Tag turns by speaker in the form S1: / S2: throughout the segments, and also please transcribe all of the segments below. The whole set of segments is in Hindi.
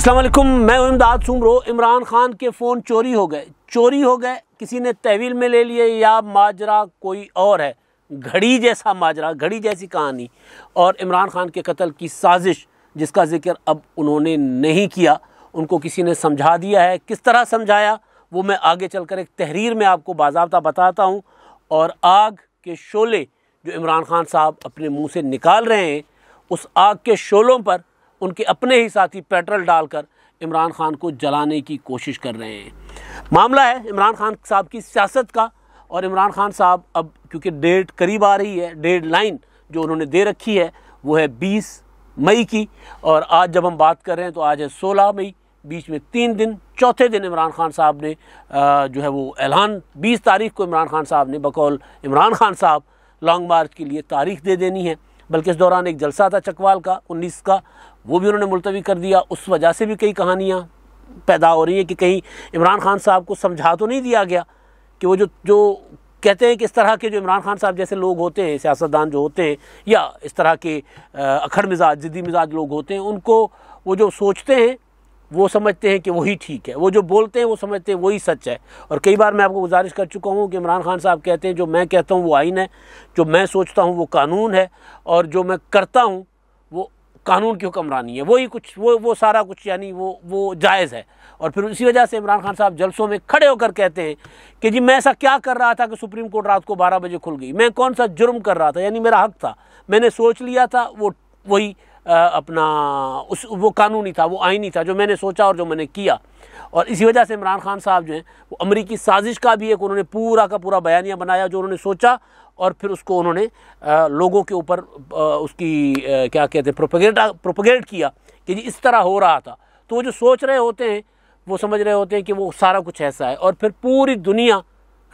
S1: असलम मैं इमदाद सुमरो इमरान खान के फ़ोन चोरी हो गए चोरी हो गए किसी ने तहवील में ले लिए या माजरा कोई और है घड़ी जैसा माजरा घड़ी जैसी कहानी और इमरान खान के कत्ल की साजिश जिसका जिक्र अब उन्होंने नहीं किया उनको किसी ने समझा दिया है किस तरह समझाया वो मैं आगे चलकर एक तहरीर में आपको बाबा बताता हूँ और आग के शोले जो इमरान खान साहब अपने मुँह से निकाल रहे हैं उस आग के शोलों पर उनके अपने ही साथी पेट्रोल डालकर इमरान खान को जलाने की कोशिश कर रहे हैं मामला है इमरान खान साहब की सियासत का और इमरान खान साहब अब क्योंकि डेट करीब आ रही है डेड लाइन जो उन्होंने दे रखी है वो है बीस मई की और आज जब हम बात कर रहे हैं तो आज है सोलह मई बीच में तीन दिन चौथे दिन इमरान खान साहब ने जो है वो ऐलान बीस तारीख को इमरान खान साहब ने बकौल इमरान खान साहब लॉन्ग मार्च के लिए तारीख दे देनी है बल्कि इस दौरान एक जलसा था चकवाल का उन्नीस का वो भी उन्होंने मुलतवी कर दिया उस वजह से भी कई कहानियाँ पैदा हो रही हैं कि कहीं इमरान खान साहब को समझा तो नहीं दिया गया कि वो जो जो कहते हैं कि इस तरह के जो इमरान खान साहब जैसे लोग होते हैं सियासतदान जो होते हैं या इस तरह के अखड़ मिजाज ज़िद्दी मिजाज लोग होते हैं उनको वो जो सोचते हैं वो समझते हैं कि वही ठीक है वो जो बोलते हैं वो समझते हैं वही सच है और कई बार मैं आपको गुजारिश कर चुका हूँ कि इमरान खान साहब कहते हैं जो मैं कहता हूँ वो आइन है जो मैं सोचता हूँ वो कानून है और जो मैं करता हूँ वो कानून की हुक्मरानी है वही कुछ वो वो सारा कुछ यानी वो वो जायज़ है और फिर इसी वजह से इमरान खान साहब जलसों में खड़े होकर कहते हैं कि जी मैं ऐसा क्या कर रहा था कि सुप्रीम कोर्ट रात को बारह बजे खुल गई मैं कौन सा जुर्म कर रहा था यानी मेरा हक था मैंने सोच लिया था वो वही अपना उस वो कानूनी था वो आइनी था जो मैंने सोचा और जो मैंने किया और इसी वजह से इमरान खान साहब जो हैं वो अमरीकी साजिश का भी एक उन्होंने पूरा का पूरा बयानिया बनाया जो उन्होंने सोचा और फिर उसको उन्होंने लोगों के ऊपर उसकी क्या कहते हैं प्रोपोगेटा प्रोपोगेट किया कि जी इस तरह हो रहा था तो वो जो सोच रहे होते हैं वो समझ रहे होते हैं कि वो सारा कुछ ऐसा है और फिर पूरी दुनिया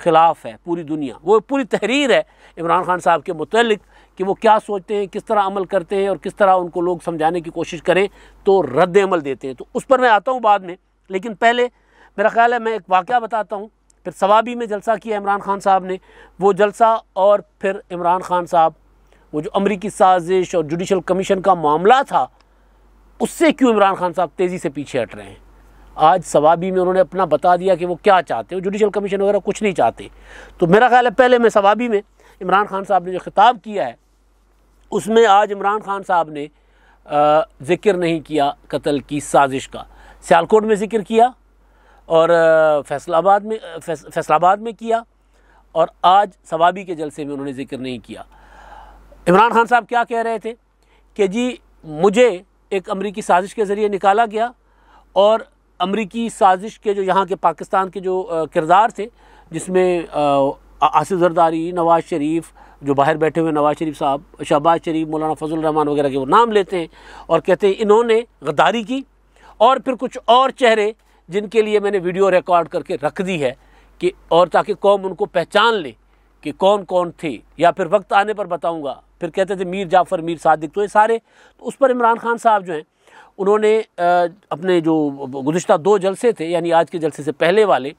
S1: खिलाफ है पूरी दुनिया वो पूरी तहरीर है इमरान खान साहब के मुतलक कि वो क्या सोचते हैं किस तरह अमल करते हैं और किस तरह उनको लोग समझाने की कोशिश करें तो रद्द अमल देते हैं तो उस पर मैं आता हूँ बाद में लेकिन पहले मेरा ख्याल है मैं एक वाक़ बताता हूँ फिर सवाबी में जलसा किया इमरान खान साहब ने वो जलसा और फिर इमरान खान साहब वो जो अमरीकी साजिश और जुडिशल कमीशन का मामला था उससे क्यों इमरान खान साहब तेज़ी से पीछे हट रहे हैं आज सवाबी में उन्होंने अपना बता दिया कि वो क्या चाहते हैं जुडिशल कमीशन वगैरह कुछ नहीं चाहते तो मेरा ख्याल है पहले मैं सवाबी में इमरान खान साहब ने जो खिताब किया है उसमें आज इमरान खान साहब ने ज़िक्र नहीं किया कत्ल की साजिश का सियालकोट में ज़िक्र किया और फैसलाबाद में फैसलाबाद में किया और आज सवाबी के जलसे में उन्होंने ज़िक्र नहीं किया इमरान खान साहब क्या कह रहे थे कि जी मुझे एक अमरीकी साजिश के ज़रिए निकाला गया और अमरीकी साजिश के जो यहाँ के पाकिस्तान के जो किरदार थे जिसमें आसिफ जरदारी नवाज शरीफ जो बाहर बैठे हुए नवाज शरीफ साहब शहबाज शरीफ मौलाना फजल रहमान वगैरह के वो नाम लेते हैं और कहते हैं इन्होंने गद्दारी की और फिर कुछ और चेहरे जिनके लिए मैंने वीडियो रिकॉर्ड करके रख दी है कि और ताकि कौम उनको पहचान ले कि कौन कौन थे या फिर वक्त आने पर बताऊँगा फिर कहते थे मीर जाफ़र मीर सादिक तो ये सारे तो उस पर इमरान खान साहब जो हैं उन्होंने अपने जो गुज्त दो जलसे थे यानी आज के जलसे से पहले वाले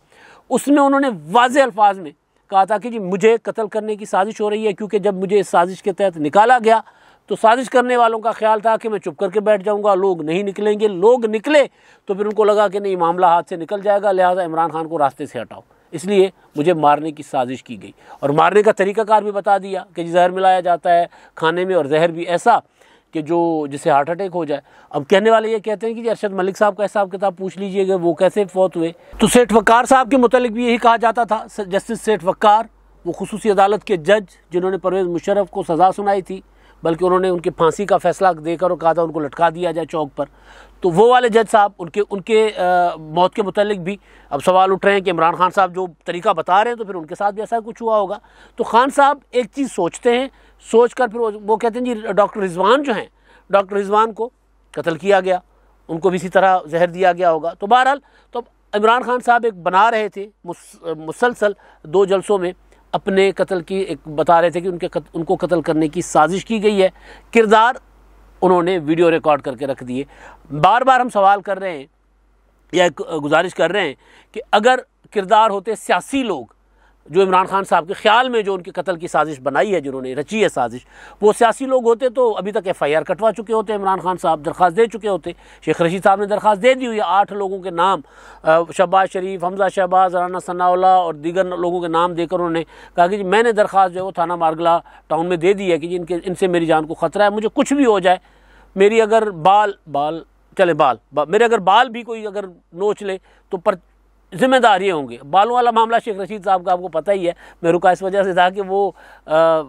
S1: उसमें उन्होंने वाज अल्फाज में कहा था कि जी मुझे कत्ल करने की साजिश हो रही है क्योंकि जब मुझे इस साजिश के तहत निकाला गया तो साजिश करने वालों का ख्याल था कि मैं चुप करके बैठ जाऊंगा लोग नहीं निकलेंगे लोग निकले तो फिर उनको लगा कि नहीं मामला हाथ से निकल जाएगा लिहाजा इमरान खान को रास्ते से हटाओ इसलिए मुझे मारने की साजिश की गई और मारने का तरीक़ाकार भी बता दिया कि जहर मिलाया जाता है खाने में और जहर भी ऐसा कि जो जिसे हार्ट अटैक हो जाए अब कहने वाले ये कहते हैं कि अरशद मलिक साहब का हिसाब किताब पूछ लीजिएगा वो कैसे फौत हुए तो सेठ वक्कार साहब के मुतल भी यही कहा जाता था जस्टिस सेठ वक्कार वो खसूसी अदालत के जज जिन्होंने परवेज़ मुशर्रफ को सज़ा सुनाई थी बल्कि उन्होंने उनके फांसी का फैसला देकर और कहा था उनको लटका दिया जाए चौक पर तो वो वाले जज साहब उनके उनके आ, मौत के मतलब भी अब सवाल उठ रहे हैं कि इमरान खान साहब जो तरीका बता रहे हैं तो फिर उनके साथ भी ऐसा कुछ हुआ होगा तो खान साहब एक चीज़ सोचते हैं सोच कर फिर वो कहते हैं जी डॉक्टर रिजवान जो हैं डॉक्टर रिजवान को कत्ल किया गया उनको भी इसी तरह जहर दिया गया होगा तो बहरहाल तो इमरान खान साहब एक बना रहे थे मुसलसल दो जलसों में अपने कत्ल की एक बता रहे थे कि उनके कत, उनको कत्ल करने की साजिश की गई है किरदार उन्होंने वीडियो रिकॉर्ड करके रख दिए बार बार हम सवाल कर रहे हैं या गुजारिश कर रहे हैं कि अगर किरदार होते सियासी लोग जो इमरान खान साहब के ख्याल में जो उनके कत्ल की साजिश बनाई है जिन्होंने रची है साजिश वो सियासी लोग होते तो अभी तक एफ आई आर कटवा चुके होते इमरान खान साहब दरख्वास्त दे चुके होते शेख रशीद साहब ने दरख्वास्त दे दी हुई आठ लोगों के नाम शहबाज शरीफ हमजा शहबाज राना सनाउल्ला और दीगर लोगों के नाम देकर उन्होंने कहा कि जी मैंने दरख्वास्त जो है वो थाना मार्गला टाउन में दे दी है कि इनके इनसे मेरी जान को ख़तरा है मुझे कुछ भी हो जाए मेरी अगर बाल बाल चले बाल, बाल मेरे अगर बाल भी कोई अगर नोच ले तो पर जिम्मेदारियाँ होंगी बालों वाला मामला शेख रशीद साहब का आपको पता ही है मैं रुका इस वजह से था कि वो आ,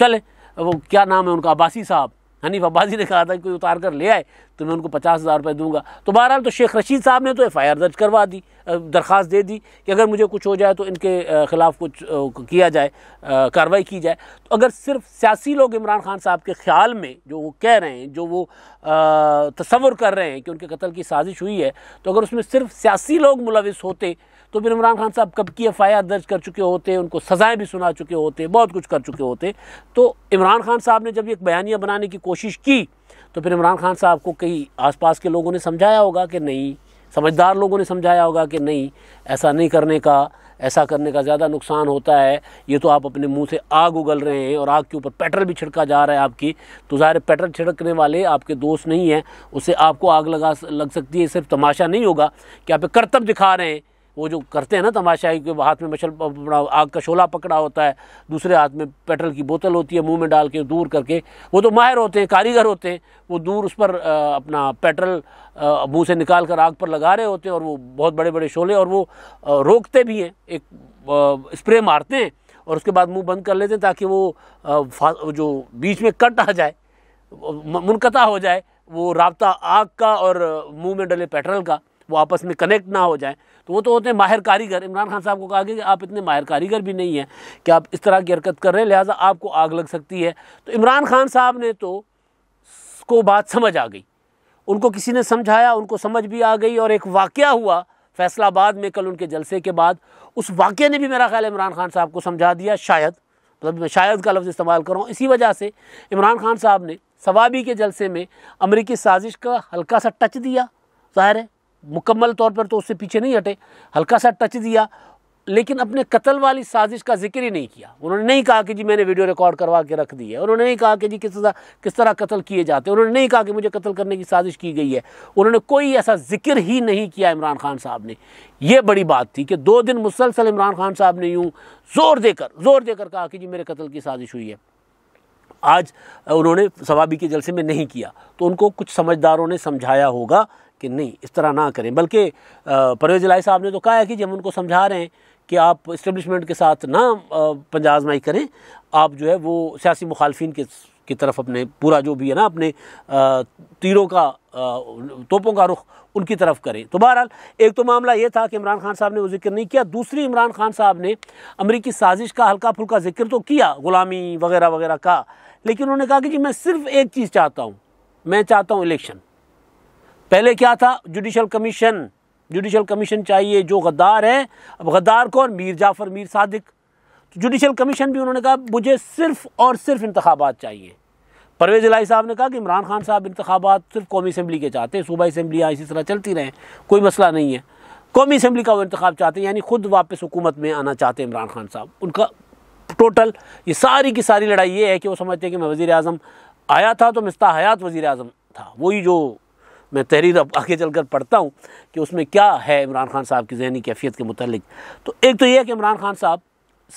S1: चले वो क्या नाम है उनका अब्बासी साहब हनीफ अब्बासी ने कहा था कि कोई उतार कर ले आए तो मैं उनको पचास हज़ार रुपये दूंगा तो बहरहाल तो शेख रशीद साहब ने तो एफ़ आई आर दर्ज करवा दी दरख्वास्त दे दी कि अगर मुझे कुछ हो जाए तो इनके ख़िलाफ़ कुछ किया जाए कार्रवाई की जाए तो अगर सिर्फ सियासी लोग इमरान खान साहब के ख्याल में जो वो कह रहे हैं जो वो तस्वुर कर रहे हैं कि उनके कत्ल की साजिश हुई है तो अगर उसमें सिर्फ सियासी लोग मुलविस होते तो फिर इमरान खान साहब कब की एफ दर्ज कर चुके होते उनको सज़ाएं भी सुना चुके होते बहुत कुछ कर चुके होते तो इमरान खान साहब ने जब एक बयानिया बनाने की कोशिश की तो फिर इमरान खान साहब को कई आसपास के लोगों ने समझाया होगा कि नहीं समझदार लोगों ने समझाया होगा कि नहीं ऐसा नहीं करने का ऐसा करने का ज़्यादा नुकसान होता है ये तो आप अपने मुंह से आग उगल रहे हैं और आग के ऊपर पेट्रोल भी छिड़का जा रहा है आपकी तो ज़ाहिर पेट्रोल छिड़कने वाले आपके दोस्त नहीं हैं उससे आपको आग लगा लग सकती है सिर्फ तमाशा नहीं होगा कि आप करतब दिखा रहे हैं वो जो करते हैं ना तमाशाई के हाथ में मछल आग का शोला पकड़ा होता है दूसरे हाथ में पेट्रोल की बोतल होती है मुंह में डाल के दूर करके वो तो माहिर होते हैं कारीगर होते हैं वो दूर उस पर अपना पेट्रोल मुंह से निकाल कर आग पर लगा रहे होते हैं और वो बहुत बड़े बड़े शोले और वो रोकते भी हैं एक स्प्रे मारते हैं और उसके बाद मुँह बंद कर लेते हैं ताकि वो जो बीच में कट आ जाए मुनकता हो जाए वो रबता आग का और मुँह में डले पेट्रोल का वो आपस में कनेक्ट ना हो जाए तो वो तो होते हैं माहिर कारीगर इमरान खान साहब को कहा गया कि आप इतने माहिर कारीगर भी नहीं हैं कि आप इस तरह की हरकत कर रहे हैं लिहाजा आपको आग लग सकती है तो इमरान खान साहब ने तो को बात समझ आ गई उनको किसी ने समझाया उनको समझ भी आ गई और एक वाक़ हुआ फैसलाबाद में कल उनके जलसे के बाद उस वाक़े ने भी मेरा ख्याल इमरान खान साहब को समझा दिया शायद मतलब मैं शायद का लफ्ज़ इस्तेमाल कर रहा हूँ इसी वजह से इमरान खान साहब ने सवाबी के जलसे में अमरीकी साजिश का हल्का सा टच दिया ज़ाहिर है मुकम्मल तौर पर तो उससे पीछे नहीं हटे हल्का सा टच दिया लेकिन अपने कत्ल वाली साजिश का जिक्र ही नहीं किया उन्होंने नहीं कहा कि जी मैंने वीडियो रिकॉर्ड करवा के रख दी है उन्होंने नहीं कहा कि जी किस तरह किस तरह कत्ल किए जाते हैं उन्होंने नहीं कहा कि मुझे कत्ल करने की साजिश की गई है उन्होंने कोई ऐसा जिक्र ही नहीं किया इमरान खान साहब ने यह बड़ी बात थी कि दो दिन मुसलसल इमरान खान साहब ने यूँ ज़ोर देकर ज़ोर देकर कहा कि जी मेरे कत्ल की साजिश हुई है आज उन्होंने सवाबी के जलसे में नहीं किया तो उनको कुछ समझदारों ने समझाया होगा कि नहीं इस तरह ना करें बल्कि परवेज लाई साहब ने तो कहा है कि जब उनको समझा रहे हैं कि आप इस्टबलिशमेंट के साथ ना पंजाजमाई करें आप जो है वो सियासी मुखालफी के की तरफ अपने पूरा जो भी है ना अपने तीरों का तोपों का रुख उनकी तरफ करें तो बहरहाल एक तो मामला ये था कि इमरान खान साहब ने वो जिक्र नहीं किया दूसरी इमरान खान साहब ने अमरीकी साजिश का हल्का फुल्का जिक्र तो किया गुलामी वगैरह वगैरह का लेकिन उन्होंने कहा कि जी मैं सिर्फ एक चीज़ चाहता हूँ मैं चाहता हूँ इलेक्शन पहले क्या था जुडिशल कमीशन जुडिशल कमीशन चाहिए जो गद्दार हैं अब गद्दार कौन मीर जाफ़र मीर सादिक तो जुडिशल कमीशन भी उन्होंने कहा मुझे सिर्फ और सिर्फ इंतबात चाहिए परवेज लाई साहब ने कहा कि इमरान खान साहब इंतबात सिर्फ कौमी असम्बली के चाहते हैं सूबा इसम्बलियाँ इसी तरह चलती रहें कोई मसला नहीं है कौमी असम्बली का वो इंतखब चाहते हैं यानी खुद वापस हुकूमत में आना चाहते हैं इमरान खान साहब उनका टोटल ये सारी की सारी लड़ाई ये है कि वो समझते हैं कि मैं वज़ी अजम आया था तो मिस्ता हयात वज़ी अजम था वही जो मैं तहरीर अब आगे चल कर पढ़ता हूँ कि उसमें क्या है इमरान खान साहब की जहनी कैफियत के मतलब तो एक तो यह है कि इमरान खान साहब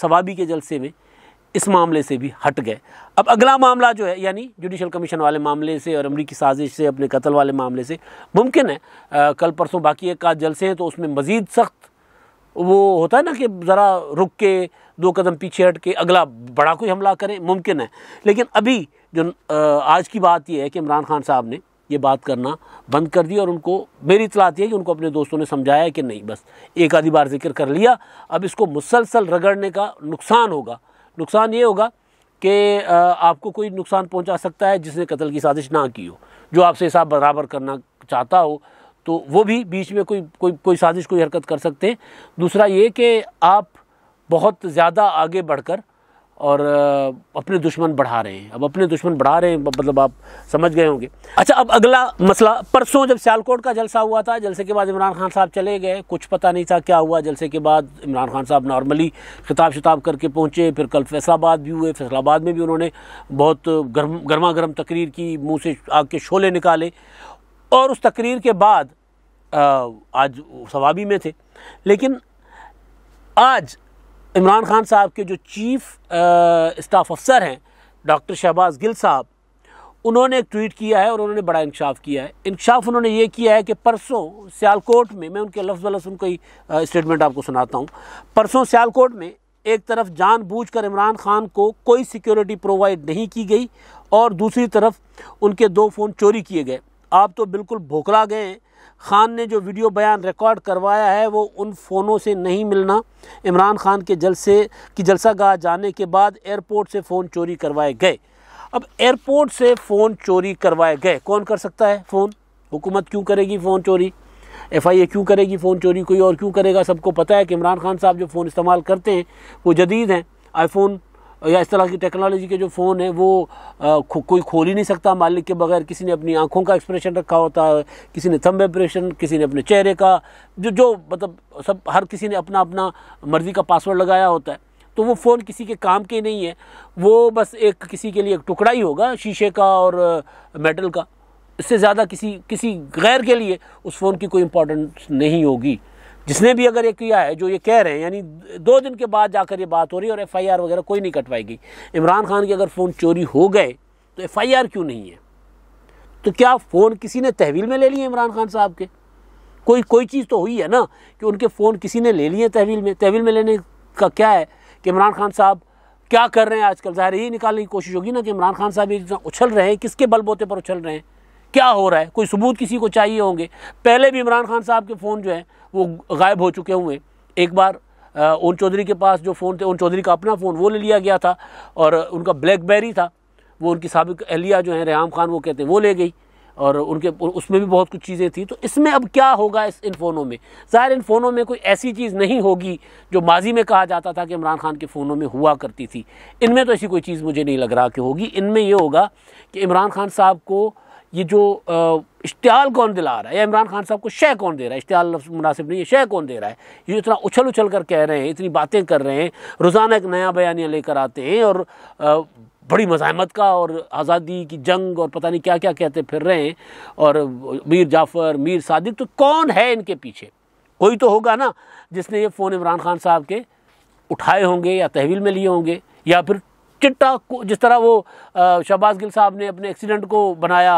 S1: सवाबी के जलसे में इस मामले से भी हट गए अब अगला मामला जो है यानी जुडिशल कमीशन वाले मामले से और अमरीकी साजिश से अपने कत्ल वाले मामले से मुमकिन है आ, कल परसों बाकी एक का जलसे हैं तो उसमें मज़ीद सख्त वो होता है ना कि ज़रा रुक के दो कदम पीछे हट के अगला बड़ा कोई हमला करें मुमकिन है लेकिन अभी जो आज की बात यह है कि इमरान खान साहब ने ये बात करना बंद कर दी और उनको मेरी इतला आती है कि उनको अपने दोस्तों ने समझाया कि नहीं बस एक आधी बार जिक्र कर लिया अब इसको मुसलसल रगड़ने का नुकसान होगा नुकसान ये होगा कि आपको कोई नुकसान पहुंचा सकता है जिसने कत्ल की साजिश ना की हो जो आपसे हिसाब बराबर करना चाहता हो तो वो भी बीच में कोई कोई कोई साजिश कोई हरकत कर सकते हैं दूसरा ये कि आप बहुत ज़्यादा आगे बढ़कर और अपने दुश्मन बढ़ा रहे हैं अब अपने दुश्मन बढ़ा रहे हैं मतलब आप समझ गए होंगे अच्छा अब अगला मसला परसों जब सियालकोट का जलसा हुआ था जलसे के बाद इमरान खान साहब चले गए कुछ पता नहीं था क्या हुआ जलसे के बाद इमरान खान साहब नॉर्मली खिताब शताब करके पहुँचे फिर कल फैसलाबाद भी हुए फैसलाबाद में भी उन्होंने बहुत गर्म गर्मा गर्म तकरीर की मुँह से आग के शोले निकाले और उस तकरीर के बाद आज सवाबी में थे लेकिन आज इमरान खान साहब के जो चीफ स्टाफ अफसर हैं डॉक्टर शहबाज गिल साहब उन्होंने एक ट्वीट किया है और उन्होंने बड़ा इंकशाफ किया है इंकशाफ उन्होंने ये किया है कि परसों सियालकोट में मैं उनके लफ्ज़ लफ्ज़ उनका ही स्टेटमेंट आपको सुनाता हूँ परसों सियालकोट में एक तरफ जानबूझकर इमरान खान को कोई सिक्योरिटी प्रोवाइड नहीं की गई और दूसरी तरफ उनके दो फ़ोन चोरी किए गए आप तो बिल्कुल भोखला गए हैं खान ने जो वीडियो बयान रिकॉर्ड करवाया है वो उन फ़ोनों से नहीं मिलना इमरान खान के जलसे की जलसा गाह जाने के बाद एयरपोर्ट से फ़ोन चोरी करवाए गए अब एयरपोर्ट से फ़ोन चोरी करवाए गए कौन कर सकता है फ़ोन हुकूमत क्यों करेगी फ़ोन चोरी एफ आई ए क्यों करेगी फ़ोन चोरी कोई और क्यों करेगा सबको पता है कि इमरान खान साहब जो फ़ोन इस्तेमाल करते हैं वो जदीद हैं आईफोन या इस तरह की टेक्नोलॉजी के जो फ़ोन है वो आ, खो, कोई खोल ही नहीं सकता मालिक के बगैर किसी ने अपनी आंखों का एक्सप्रेशन रखा होता है किसी ने थम एक्सप्रेशन किसी ने अपने चेहरे का जो जो मतलब सब हर किसी ने अपना अपना मर्ज़ी का पासवर्ड लगाया होता है तो वो फ़ोन किसी के काम के नहीं है वो बस एक किसी के लिए एक टुकड़ा ही होगा शीशे का और मेटल का इससे ज़्यादा किसी किसी गैर के लिए उस फ़ोन की कोई इम्पोर्टेंस नहीं होगी जिसने भी अगर ये किया है जो ये कह रहे हैं यानी दो दिन के बाद जाकर ये बात हो रही है और एफ़ वगैरह कोई नहीं कटवाई गई इमरान खान के अगर फ़ोन चोरी हो गए तो एफ़ क्यों नहीं है तो क्या फ़ोन किसी ने तहवील में ले लिए इमरान खान साहब के कोई कोई चीज़ तो हुई है ना कि उनके फ़ोन किसी ने ले लिए तहवील में तहवील में लेने का क्या है कि इमरान खान साहब क्या कर रहे हैं आजकल ज़ाहिर यही निकालने की कोशिश होगी ना कि इमरान खान साहब ये उछल रहे हैं किसके बलबोते पर उछल रहे हैं क्या हो रहा है कोई सबूत किसी को चाहिए होंगे पहले भी इमरान खान साहब के फ़ोन जो हैं वो गायब हो चुके हुए एक बार ओन चौधरी के पास जो फ़ोन थे ओन चौधरी का अपना फ़ोन वो ले लिया गया था और उनका ब्लैकबेरी था वो उनकी सबक अहलिया जो है रेहम खान वो कहते हैं वो ले गई और उनके उसमें भी बहुत कुछ चीज़ें थी तो इसमें अब क्या होगा इस इन फ़ोनों में ज़ाहिर इन फ़ोनों में कोई ऐसी चीज़ नहीं होगी जो माजी में कहा जाता था कि इमरान खान के फ़ोनों में हुआ करती थी इनमें तो ऐसी कोई चीज़ मुझे नहीं लग रहा कि होगी इनमें यह होगा कि इमरान खान साहब को ये जो इश्तियाल कौन दिला रहा है या इमरान खान साहब को शय कौन दे रहा है इश्तियाल मुनासिब नहीं है शेय कौन दे रहा है ये इतना उछल उछल कर कह रहे हैं इतनी बातें कर रहे हैं रोज़ाना एक नया बयानिया लेकर आते हैं और बड़ी मज़ामत का और आज़ादी की जंग और पता नहीं क्या क्या कहते फिर रहे हैं और मीर जाफ़र मीर सादिक तो कौन है इनके पीछे कोई तो होगा ना जिसने ये फ़ोन इमरान खान साहब के उठाए होंगे या तहवील में लिए होंगे या फिर चिट्टा जिस तरह वो शहबाज गिल साहब ने अपने एक्सीडेंट को बनाया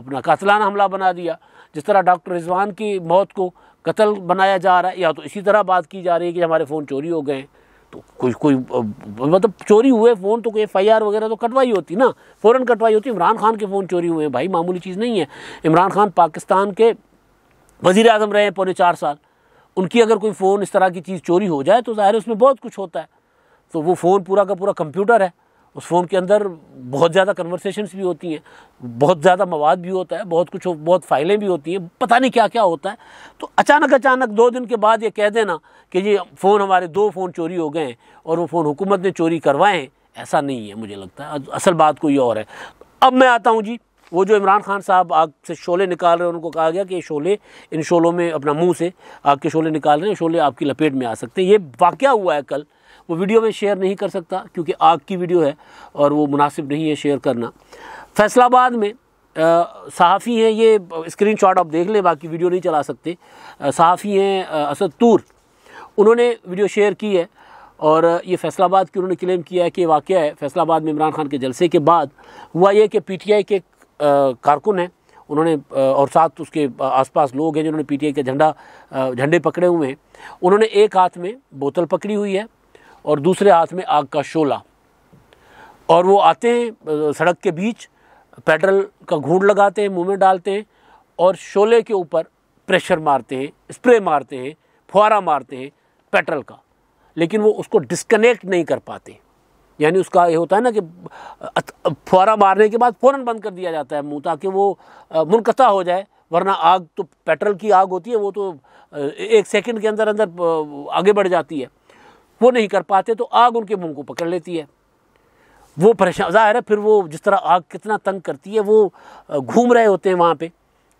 S1: अपना कातलाना हमला बना दिया जिस तरह डॉक्टर रिजवान की मौत को कत्ल बनाया जा रहा है या तो इसी तरह बात की जा रही है कि हमारे फ़ोन चोरी हो गए तो कोई कोई मतलब चोरी हुए फ़ोन तो कोई एफ वगैरह तो कटवाई होती ना फ़ौरन कटवाई होती इमरान खान के फ़ोन चोरी हुए हैं भाई मामूली चीज़ नहीं है इमरान खान पाकिस्तान के वज़ी अजम रहे हैं पौने चार साल उनकी अगर कोई फ़ोन इस तरह की चीज़ चोरी हो जाए तो ज़ाहिर उसमें बहुत कुछ होता है तो वो फ़ोन पूरा का पूरा कंप्यूटर है उस फ़ोन के अंदर बहुत ज़्यादा कन्वर्सेशंस भी होती हैं बहुत ज़्यादा मवाद भी होता है बहुत कुछ बहुत फाइलें भी होती हैं पता नहीं क्या क्या होता है तो अचानक अचानक दो दिन के बाद ये कह देना कि ये फ़ोन हमारे दो फ़ोन चोरी हो गए हैं और वो फ़ोन हुकूमत ने चोरी करवाए हैं ऐसा नहीं है मुझे लगता है असल बात कोई और है अब मैं आता हूँ जी वो जो इमरान खान साहब आग से शोले निकाल रहे हैं उनको कहा गया कि ये शोले इन शोलों में अपना मुंह से आग के शोले निकाल रहे हैं शोले आपकी लपेट में आ सकते हैं ये वाक़ हुआ है कल वो वीडियो में शेयर नहीं कर सकता क्योंकि आग की वीडियो है और वो मुनासिब नहीं है शेयर करना फैसलाबाद में सहाफ़ी हैं ये स्क्रीन शॉट आप देख लें बाकी वीडियो नहीं चला सकते सहाफ़ी हैं असद तूर उन्होंने वीडियो शेयर की है और ये फैसलाबाद की उन्होंने क्लेम किया है कि वाक़ है फैसलाबाद में इमरान खान के जलसे के बाद हुआ यह कि पीटीआई के कारकुन हैं उन्होंने और साथ उसके आसपास लोग हैं जिन्होंने पीटीआई का झंडा झंडे पकड़े हुए हैं उन्होंने एक हाथ में बोतल पकड़ी हुई है और दूसरे हाथ में आग का शोला और वो आते हैं सड़क के बीच पेडल का घूंट लगाते हैं मुंह में डालते हैं और शोले के ऊपर प्रेशर मारते हैं स्प्रे मारते हैं फुहारा मारते हैं पेट्रोल का लेकिन वो उसको डिस्कनेक्ट नहीं कर पाते यानी उसका ये होता है ना कि फुहारा मारने के बाद फ़ौरन बंद कर दिया जाता है मुँह ताकि वो मुनकता हो जाए वरना आग तो पेट्रोल की आग होती है वो तो एक सेकंड के अंदर अंदर आगे बढ़ जाती है वो नहीं कर पाते तो आग उनके मुंह को पकड़ लेती है वो परेशान ज़ाहिर है फिर वो जिस तरह आग कितना तंग करती है वो घूम रहे होते हैं वहाँ पे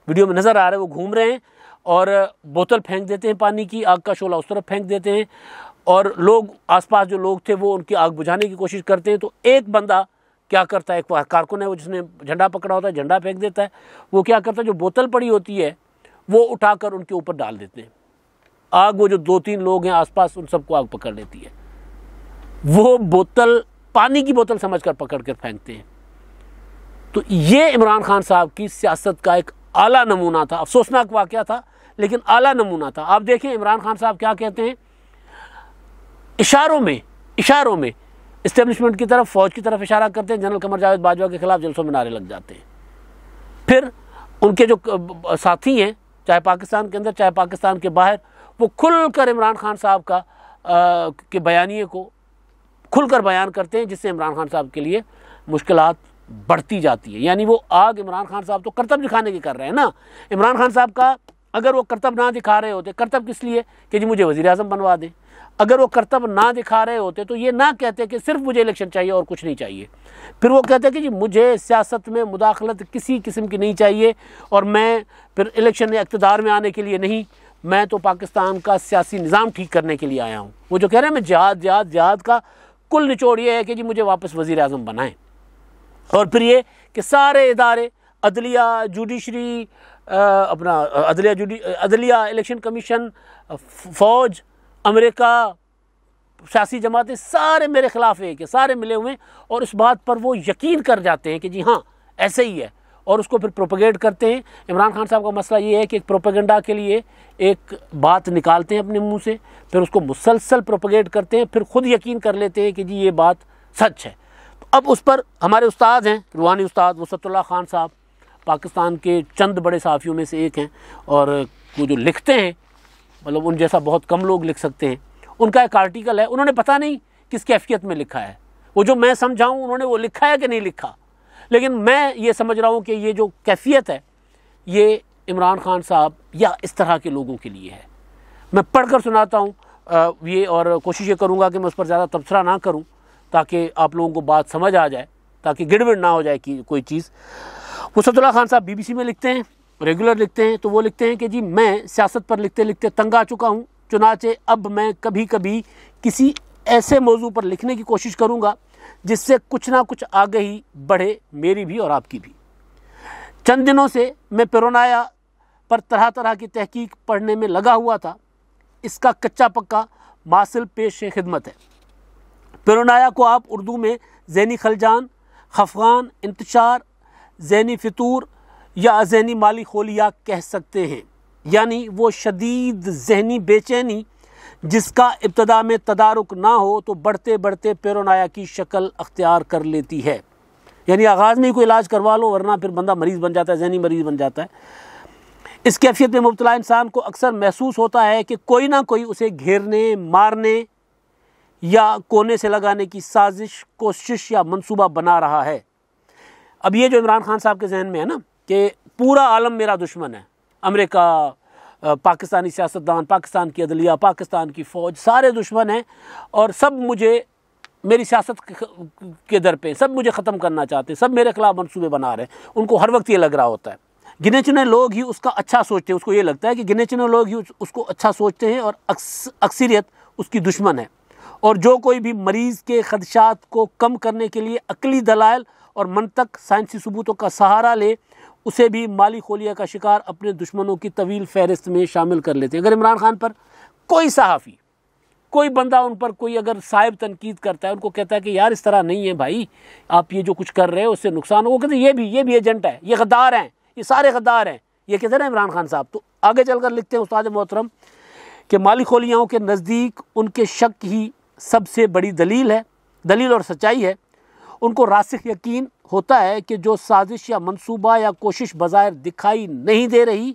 S1: वीडियो में नज़र आ रहा है वो घूम रहे हैं और बोतल फेंक देते हैं पानी की आग का शोला उस तरफ फेंक देते हैं और लोग आसपास जो लोग थे वो उनकी आग बुझाने की कोशिश करते हैं तो एक बंदा क्या करता है एक कारकुन है वो जिसने झंडा पकड़ा होता है झंडा फेंक देता है वो क्या करता है जो बोतल पड़ी होती है वो उठाकर उनके ऊपर डाल देते हैं आग वो जो दो तीन लोग हैं आसपास उन सबको आग पकड़ लेती है वो बोतल पानी की बोतल समझकर पकड़ कर फेंकते हैं तो ये इमरान खान साहब की सियासत का एक आला नमूना था अफसोसनाक वाक्य था लेकिन आला नमूना था आप देखें इमरान खान साहब क्या कहते हैं इशारों में इशारों में इस्टेब्लिशमेंट की तरफ फौज की तरफ इशारा करते हैं जनरल कमर जावेद बाजवा के खिलाफ जलसों में नारे लग जाते हैं फिर उनके जो साथी हैं चाहे पाकिस्तान के अंदर चाहे पाकिस्तान के बाहर वो खुल कर इमरान खान साहब का के बयानी को खुलकर बयान करते हैं जिससे इमरान खान साहब के लिए मुश्किल बढ़ती जाती है यानी वो आग इमरान खान साहब तो करतब दिखाने की कर रहे हैं ना इमरान खान साहब का अगर वो करतब ना दिखा रहे होते करतब किस लिए कि जी मुझे वज़ी अजम बनवा दें अगर वो करतब ना दिखा रहे होते तो ये ना कहते कि सिर्फ मुझे इलेक्शन चाहिए और कुछ नहीं चाहिए फिर वो कहते कि जी मुझे सियासत में मुदाखलत किसी किस्म की नहीं चाहिए और मैं फिर इलेक्शन इकतदार में आने के लिए नहीं मैं तो पाकिस्तान का सियासी निज़ाम ठीक करने के लिए आया हूँ वो जो कह रहे हैं मैं जहाद जहाद जहाद का कुल निचोड़ ये है कि जी मुझे वापस वज़ी अजम बनाएं और फिर ये कि सारे इदारे अदलिया जुडिशरी अपना अदलिया जुडी अदलिया इलेक्शन कमीशन फ़ौज अमेरिका सियासी जमातें सारे मेरे ख़िलाफ़ एक है सारे मिले हुए हैं और इस बात पर वो यकीन कर जाते हैं कि जी हाँ ऐसे ही है और उसको फिर प्रोपोगेट करते हैं इमरान खान साहब का मसला ये है कि एक प्रोपेगेंडा के लिए एक बात निकालते हैं अपने मुंह से फिर उसको मुसलसल प्रोपोगेट करते हैं फिर खुद यकीन कर लेते हैं कि जी ये बात सच है तो अब उस पर हमारे उस्ताद हैं रूहानी उस्ताद वसतुल्ला खान साहब पाकिस्तान के चंद बड़े सहाफ़ियों में से एक हैं और वो जो लिखते हैं मतलब उन जैसा बहुत कम लोग लिख सकते हैं उनका एक आर्टिकल है उन्होंने पता नहीं किस कैफियत में लिखा है वो जो मैं समझाऊँ उन्होंने वो लिखा है कि नहीं लिखा लेकिन मैं ये समझ रहा हूँ कि ये जो कैफियत है ये इमरान खान साहब या इस तरह के लोगों के लिए है मैं पढ़कर सुनाता हूँ ये और कोशिश ये करूँगा कि मैं उस पर ज़्यादा तबसरा ना करूँ ताकि आप लोगों को बात समझ आ जाए ताकि गिड़बिड़ ना हो जाए कि कोई चीज़ वसतुल्ला खान साहब बीबीसी में लिखते हैं रेगुलर लिखते हैं तो वो लिखते हैं कि जी मैं सियासत पर लिखते लिखते तंग आ चुका हूँ चुनाचे अब मैं कभी कभी किसी ऐसे मौजू पर लिखने की कोशिश करूँगा जिससे कुछ ना कुछ आगे ही बढ़े मेरी भी और आपकी भी चंद दिनों से मैं पेरोनाया पर तरह तरह की तहकीक पढ़ने में लगा हुआ था इसका कच्चा पक्का मासिल पेश खिदमत है पेरोनाया को आप उर्दू में जैनी खलजान खफगान इंतशार ज़ैनी फितूर या अज़ैनी माली खोलिया कह सकते हैं यानी वो शदीद जहनी बेचैनी जिसका इब्तदा में तदारुक ना हो तो बढ़ते बढ़ते पेरोनाया की शक्ल अख्तियार कर लेती है यानी आगाज़ में ही कोई इलाज करवा लो वरना फिर बंदा मरीज़ बन जाता है जहनी मरीज़ बन जाता है इस कैफियत में मुबतला इंसान को अक्सर महसूस होता है कि कोई ना कोई उसे घेरने मारने या कोने से लगाने की साजिश कोशिश या मनसूबा बना रहा है अब ये जो इमरान खान साहब के जहन में है ना कि पूरा आलम मेरा दुश्मन है अमेरिका पाकिस्तानी सियासतदान पाकिस्तान की अदलिया पाकिस्तान की फ़ौज सारे दुश्मन हैं और सब मुझे मेरी सियासत के दर पे सब मुझे ख़त्म करना चाहते हैं सब मेरे खिलाफ मनसूबे बना रहे हैं उनको हर वक्त ये लग रहा होता है गिने चुने लोग ही उसका अच्छा सोचते हैं उसको ये लगता है कि गिने चुने लोग ही उसको अच्छा सोचते हैं और अक्सरियत उसकी दुश्मन है और जो कोई भी मरीज़ के खदशात को कम करने के लिए अकली दलाल और मनतक साइंसी सबूतों का सहारा ले उसे भी माली खोलिया का शिकार अपने दुश्मनों की तवील फहरिस्त में शामिल कर लेते हैं अगर इमरान खान पर कोई सहाफ़ी कोई बंदा उन पर कोई अगर साहिब तनकीद करता है उनको कहता है कि यार इस तरह नहीं है भाई आप ये जो कुछ कर रहे हो उससे नुकसान हो वो कहते ये भी ये भी एजेंट है ये गद्दार हैं ये सारे गद्दार हैं ये कहते हैं ना इमरान खान साहब तो आगे चल कर लिखते हैं उस्ताद मोहतरम कि माली खोलियाओं के नज़दीक उनके शक ही सबसे बड़ी दलील है दलील और सच्चाई है उनको रासिक यकीन होता है कि जो साजिश या मंसूबा या कोशिश बज़ाहिर दिखाई नहीं दे रही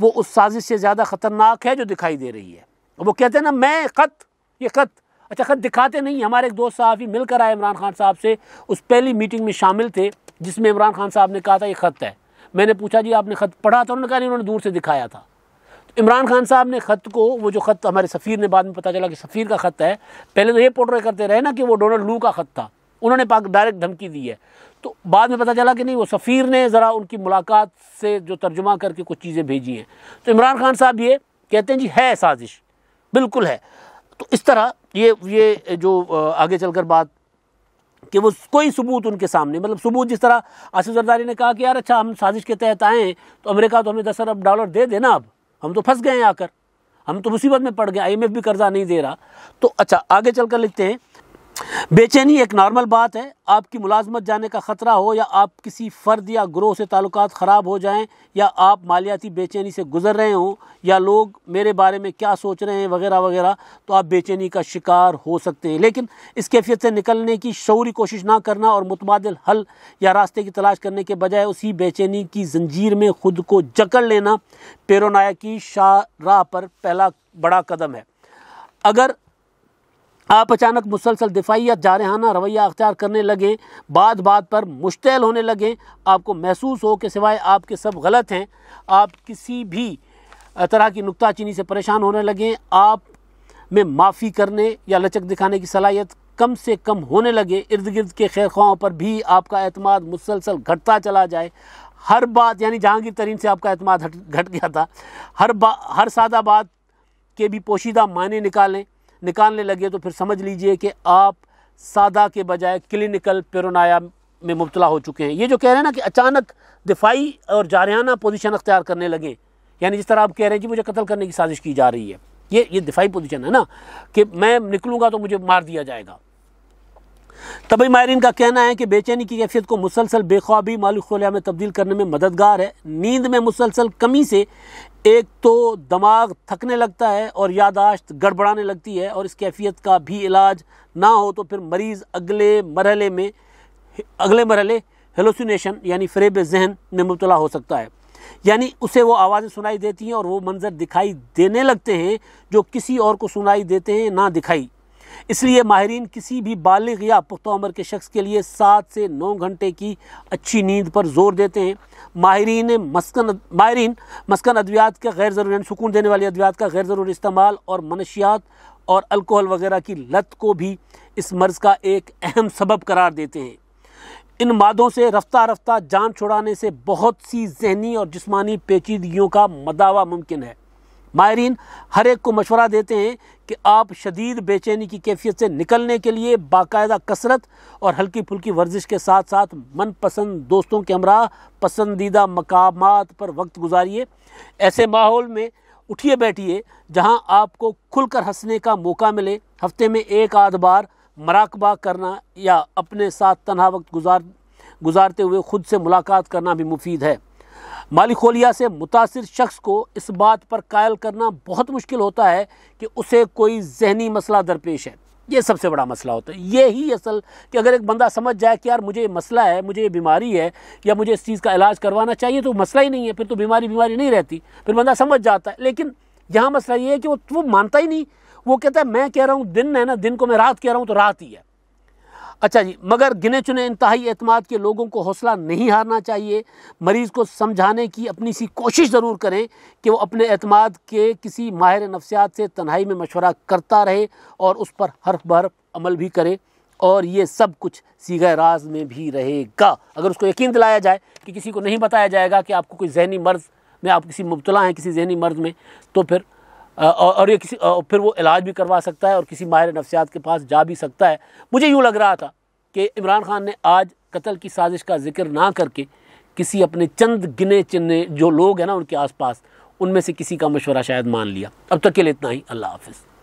S1: वो उस साजिश से ज़्यादा ख़तरनाक है जो दिखाई दे रही है वो कहते हैं ना मैं ख़त ये ख़त अच्छा ख़त दिखाते नहीं हमारे एक दोस्त साहब ही मिलकर आए इमरान खान साहब से उस पहली मीटिंग में शामिल थे जिसमें इमरान खान साहब ने कहा था ये ख़त है मैंने पूछा जी आपने ख़त पढ़ा था तो उन्होंने कहा नहीं उन्होंने दूर से दिखाया था तो इमरान खान साहब ने ख़त को वो जो ख़त हमारे सफ़ीर ने बाद में पता चला कि सफ़ीर का ख़त है पहले तो ये पोट्रे करते रहे ना कि वो डोनल्ड लू का ख़त था उन्होंने डायरेक्ट धमकी दी है तो बाद में पता चला कि नहीं वो सफ़ीर ने ज़रा उनकी मुलाकात से जो तर्जुमा करके कुछ चीज़ें भेजी हैं तो इमरान खान साहब ये कहते हैं जी है साजिश बिल्कुल है तो इस तरह ये ये जो आगे चलकर बात कि वो कोई सबूत उनके सामने मतलब सबूत जिस तरह आसिफ जरदारी ने कहा कि यार अच्छा हम साजिश के तहत आए हैं तो अमेरिका तो हमें दस अरब डॉलर दे देना अब हम तो फंस गए हैं आकर हम तो मुसीबत में पड़ गए आईएमएफ भी कर्जा नहीं दे रहा तो अच्छा आगे चल कर लिखते हैं बेचैनी एक नॉर्मल बात है आपकी मुलाजमत जाने का ख़तरा हो या आप किसी फ़र्द या ग्रोह से ताल्लुक ख़राब हो जाएं या आप मालियाती बेचैनी से गुजर रहे हों या लोग मेरे बारे में क्या सोच रहे हैं वगैरह वगैरह तो आप बेचैनी का शिकार हो सकते हैं लेकिन इस कैफियत से निकलने की शौरी कोशिश ना करना और मुतबाद हल या रास्ते की तलाश करने के बजाय उसी बेचैनी की जंजीर में ख़ुद को जकड़ लेना पेरोनाया की शाह राह पर पहला बड़ा कदम है अगर आप अचानक मुसलसल दिफाई जारहाना रवैया अख्तियार करने लगें बात बात पर मुश्तल होने लगें आपको महसूस हो कि सिवाय आपके सब गलत हैं आप किसी भी तरह की नुकताचीनी से परेशान होने लगें आप में माफ़ी करने या लचक दिखाने की सलाहियत कम से कम होने लगे इर्द गिर्द के खैर ख्वाहों पर भी आपका अतमाद मुसलसल घटता चला जाए हर बात यानी जहांगीर तरीन से आपका अतमाद घट गया था हर बा हर सादा बात के भी पोशीदा मायने निकालें निकालने लगे तो फिर समझ लीजिए कि आप सादा के बजाय क्लिनिकल पेरोनाया में मुबतला हो चुके हैं ये जो कह रहे हैं ना कि अचानक दिफाई और जारहाना पोजिशन अख्तियार करने लगे यानी जिस तरह आप कह रहे हैं जी मुझे कत्ल करने की साजिश की जा रही है ये ये दिफाई पोजिशन है ना कि मैं निकलूँगा तो मुझे मार दिया जाएगा तबई माहरीन का कहना है कि बेचैनी की कैफियत को मुसलसल बेख्वाबी खलिया में तब्दील करने में मददगार है नींद में मुसलसल कमी से एक तो दिमाग थकने लगता है और यादाश्त गड़बड़ाने लगती है और इस कैफियत का भी इलाज ना हो तो फिर मरीज़ अगले मरहले में अगले मरहले हेलोसिनेशन यानी फ्रेब जहन में मुबतला हो सकता है यानी उसे वो आवाज़ें सुनाई देती हैं और वो मंज़र दिखाई देने लगते हैं जो किसी और को सुनाई देते हैं ना दिखाई इसलिए माहरीन किसी भी बालग या पुख्ता उम्र के शख्स के लिए सात से नौ घंटे की अच्छी नींद पर जोर देते हैं माहरीन मस्कन माहरीन मस्कन अद्वियात का गैर ज़रूरी सुकून देने वाली अद्वियात का गैर ज़रूरी इस्तेमाल और मनशियात और अल्कोहल वगैरह की लत को भी इस मर्ज़ का एक अहम सबब करार देते हैं इन मादों से रफ्ता रफ्ता जान छुड़ाने से बहुत सी जहनी और जिस्मानी पेचीदगियों का मदावा मुमकिन है माहरीन हर एक को मशवरा देते हैं कि आप शदीद बेचैनी की कैफियत से निकलने के लिए बाकायदा कसरत और हल्की फुल्की वर्जिश के साथ साथ मनपसंद दोस्तों के हमरा पसंदीदा मकाम पर वक्त गुजारिए ऐसे माहौल में उठिए बैठिए जहां आपको खुलकर हंसने का मौका मिले हफ्ते में एक आध बार मराकबा करना या अपने साथ तनहा वक्त गुजार गुजारते हुए ख़ुद से मुलाकात करना भी मुफीद है मालिकोलिया से मुतासर शख्स को इस बात पर कायल करना बहुत मुश्किल होता है कि उसे कोई जहनी मसला दरपेश है ये सबसे बड़ा मसला होता है ये ही असल कि अगर एक बंदा समझ जाए कि यार मुझे ये मसला है मुझे ये बीमारी है या मुझे इस चीज़ का इलाज करवाना चाहिए तो मसला ही नहीं है फिर तो बीमारी बीमारी नहीं रहती फिर बंदा समझ जाता है लेकिन यहाँ मसला ये है कि वो वो मानता ही नहीं वो कहता है मैं कह रहा हूँ दिन है ना दिन को मैं रात कह रहा हूँ तो रात ही है अच्छा जी मगर गिने चुने इंतहाई अतमाद के लोगों को हौसला नहीं हारना चाहिए मरीज़ को समझाने की अपनी सी कोशिश ज़रूर करें कि वो अपने अतमाद के किसी माहिर नफसियात से तन्हाई में मशवरा करता रहे और उस पर हर्फ भर अमल भी करे और ये सब कुछ सीधे राज में भी रहेगा अगर उसको यकीन दिलाया जाए कि किसी को नहीं बताया जाएगा कि आपको कोई जहनी मर्ज़ में आप किसी मुबतला हैं किसी जहनी मर्ज़ में तो फिर और ये किसी फिर वो इलाज भी करवा सकता है और किसी माहिर नफसियात के पास जा भी सकता है मुझे यूँ लग रहा था कि इमरान खान ने आज कत्ल की साजिश का जिक्र ना करके किसी अपने चंद गिने चिने जो लोग हैं ना उनके आसपास उनमें से किसी का मशवरा शायद मान लिया अब तक के लिए इतना ही अल्लाह हाफिज़